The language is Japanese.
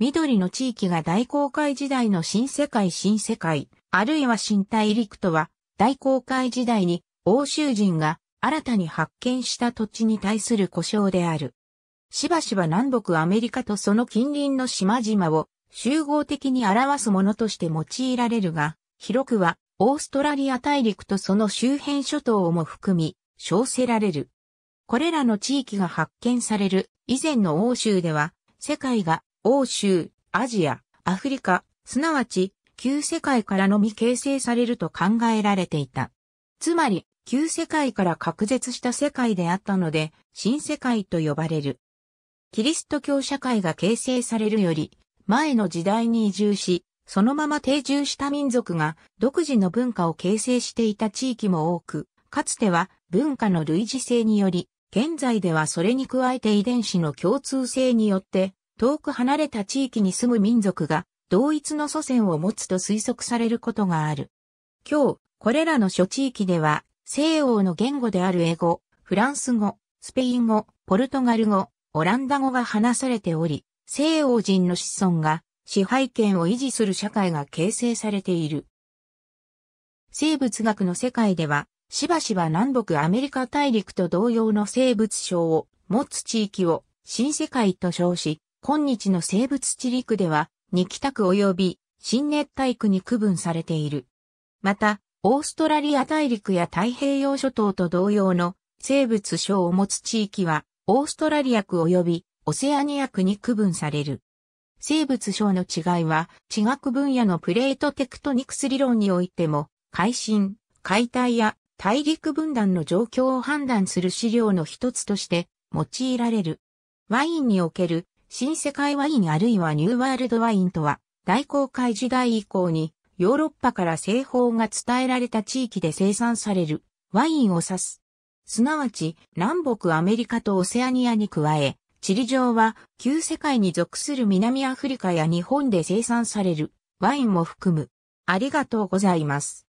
緑の地域が大航海時代の新世界新世界、あるいは新大陸とは、大航海時代に欧州人が新たに発見した土地に対する故障である。しばしば南北アメリカとその近隣の島々を集合的に表すものとして用いられるが、広くはオーストラリア大陸とその周辺諸島をも含み、称せられる。これらの地域が発見される以前の欧州では、世界が欧州、アジア、アフリカ、すなわち、旧世界からのみ形成されると考えられていた。つまり、旧世界から隔絶した世界であったので、新世界と呼ばれる。キリスト教社会が形成されるより、前の時代に移住し、そのまま定住した民族が独自の文化を形成していた地域も多く、かつては文化の類似性により、現在ではそれに加えて遺伝子の共通性によって遠く離れた地域に住む民族が同一の祖先を持つと推測されることがある。今日、これらの諸地域では、西欧の言語である英語、フランス語、スペイン語、ポルトガル語、オランダ語が話されており、西欧人の子孫が支配権を維持する社会が形成されている。生物学の世界では、しばしば南北アメリカ大陸と同様の生物省を持つ地域を新世界と称し、今日の生物地理区では、二北区及び新熱帯区に区分されている。また、オーストラリア大陸や太平洋諸島と同様の生物省を持つ地域は、オーストラリア区及びオセアニア区に区分される。生物省の違いは、地学分野のプレートテクトニクス理論においても、海進、解体や大陸分断の状況を判断する資料の一つとして用いられる。ワインにおける新世界ワインあるいはニューワールドワインとは、大航海時代以降にヨーロッパから製法が伝えられた地域で生産されるワインを指す。すなわち、南北アメリカとオセアニアに加え、地理上は旧世界に属する南アフリカや日本で生産されるワインも含む。ありがとうございます。